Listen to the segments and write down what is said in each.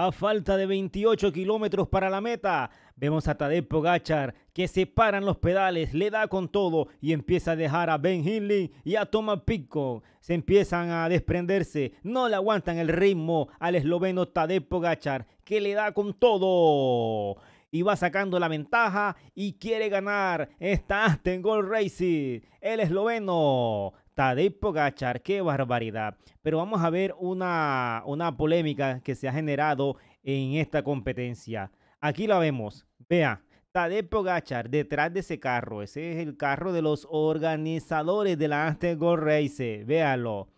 A falta de 28 kilómetros para la meta, vemos a Tadej gachar que se los pedales, le da con todo y empieza a dejar a Ben Hinley y a Thomas Pico. Se empiezan a desprenderse, no le aguantan el ritmo al esloveno Tadej gachar que le da con todo. Y va sacando la ventaja y quiere ganar esta Aston Gold Racing. El esloveno Tadej Pogachar, qué barbaridad. Pero vamos a ver una, polémica que se ha generado en esta competencia. Aquí la vemos. Vea, Tadej Pogachar detrás de ese carro. Ese es el carro de los organizadores de la Antegor Race. Véalo.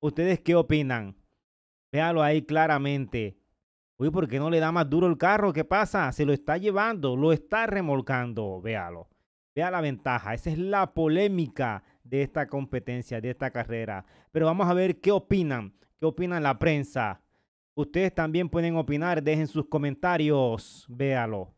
¿Ustedes qué opinan? Véalo ahí claramente. Uy, ¿por qué no le da más duro el carro? ¿Qué pasa? Se lo está llevando, lo está remolcando. Véalo. Vea la ventaja. Esa es la polémica de esta competencia, de esta carrera. Pero vamos a ver qué opinan, qué opinan la prensa. Ustedes también pueden opinar, dejen sus comentarios, véalo.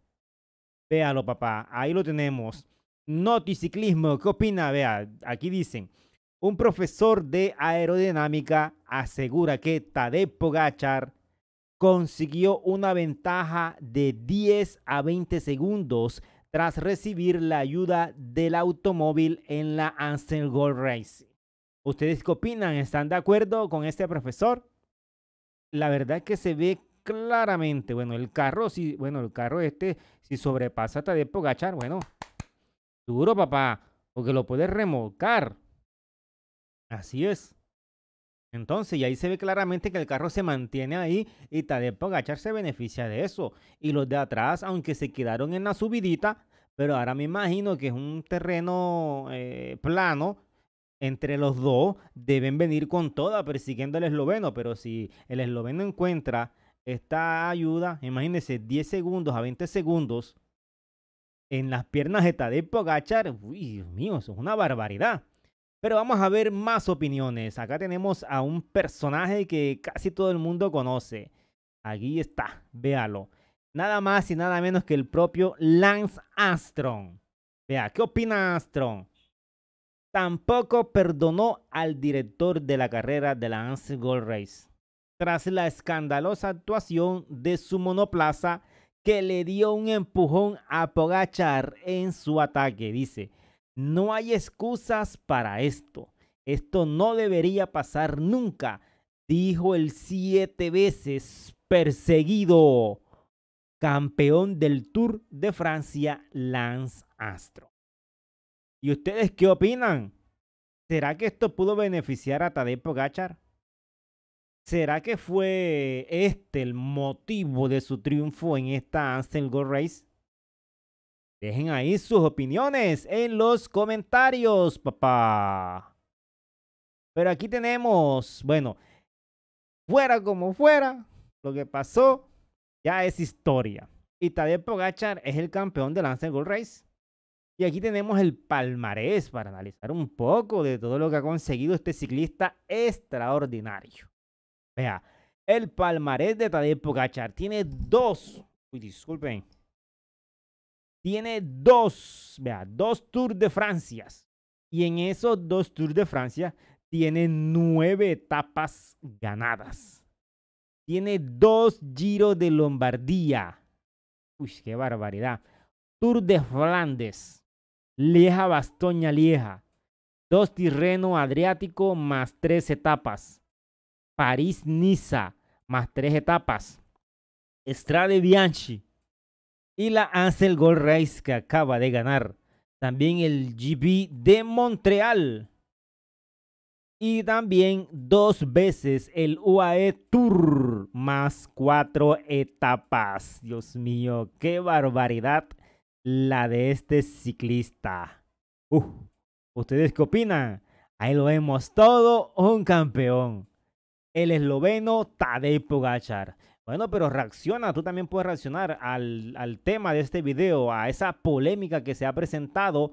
Véalo, papá, ahí lo tenemos. Noticiclismo, ¿qué opina? Vea, aquí dicen, un profesor de aerodinámica asegura que Tadej Pogachar consiguió una ventaja de 10 a 20 segundos tras recibir la ayuda del automóvil en la Ansel Gold Race. ¿Ustedes qué opinan? ¿Están de acuerdo con este profesor? La verdad es que se ve claramente, bueno, el carro, si, bueno, el carro este, si sobrepasa hasta de Pogachar, bueno, duro papá, porque lo puedes remolcar. Así es. Entonces, y ahí se ve claramente que el carro se mantiene ahí y Tadej Pogachar se beneficia de eso. Y los de atrás, aunque se quedaron en la subidita, pero ahora me imagino que es un terreno eh, plano, entre los dos deben venir con toda persiguiendo al esloveno, pero si el esloveno encuentra esta ayuda, imagínense 10 segundos a 20 segundos en las piernas de Tadej Pogachar, uy, Dios mío, eso es una barbaridad. Pero vamos a ver más opiniones. Acá tenemos a un personaje que casi todo el mundo conoce. Aquí está, véalo. Nada más y nada menos que el propio Lance Armstrong. Vea, ¿qué opina Armstrong? Tampoco perdonó al director de la carrera de la Lance Gold Race tras la escandalosa actuación de su monoplaza que le dio un empujón a Pogachar en su ataque. Dice, no hay excusas para esto. Esto no debería pasar nunca, dijo el siete veces perseguido campeón del Tour de Francia, Lance Astro. ¿Y ustedes qué opinan? ¿Será que esto pudo beneficiar a Tadej Gachar ¿Será que fue este el motivo de su triunfo en esta Ansel Gold Race? Dejen ahí sus opiniones en los comentarios, papá. Pero aquí tenemos, bueno, fuera como fuera, lo que pasó ya es historia. Y Tadej Pogachar es el campeón de Lance Gold Race. Y aquí tenemos el palmarés para analizar un poco de todo lo que ha conseguido este ciclista extraordinario. Vea, el palmarés de Tadej Pogachar tiene dos, uy, disculpen, tiene dos, vea, dos Tours de Francia. Y en esos dos Tours de Francia tiene nueve etapas ganadas. Tiene dos Giros de Lombardía. Uy, qué barbaridad. Tour de Flandes. Lieja, Bastoña, Lieja. Dos Tirreno Adriático más tres etapas. París, Niza más tres etapas. Strade Bianchi y la Ansel Gold Race que acaba de ganar. También el GB de Montreal. Y también dos veces el UAE Tour más cuatro etapas. Dios mío, qué barbaridad la de este ciclista. ¿Ustedes qué opinan? Ahí lo vemos todo, un campeón. El esloveno Tadej Pogachar. Bueno, pero reacciona, tú también puedes reaccionar al, tema de este video, a esa polémica que se ha presentado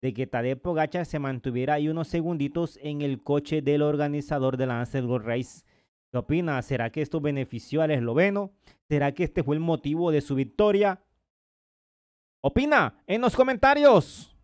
de que Tadej Pogacar se mantuviera ahí unos segunditos en el coche del organizador de la Ansel Gold Race. ¿Qué opina? ¿Será que esto benefició al esloveno? ¿Será que este fue el motivo de su victoria? Opina en los comentarios.